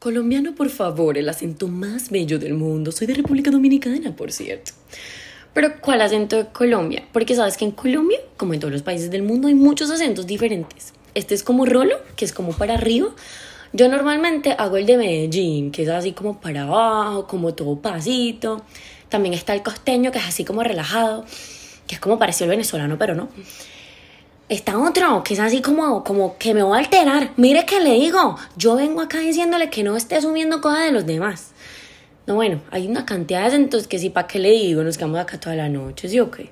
Colombiano, por favor, el acento más bello del mundo. Soy de República Dominicana, por cierto. Pero ¿cuál acento de Colombia? Porque sabes que en Colombia, como en todos los países del mundo, hay muchos acentos diferentes. Este es como rolo, que es como para arriba. Yo normalmente hago el de Medellín, que es así como para abajo, como todo pasito. También está el costeño, que es así como relajado, que es como parecido al venezolano, pero no está otro, que es así como, como que me va a alterar. Mire que le digo, yo vengo acá diciéndole que no esté asumiendo cosas de los demás. No, bueno, hay una cantidad de entonces que sí, ¿para qué le digo? Nos quedamos acá toda la noche, ¿sí o qué?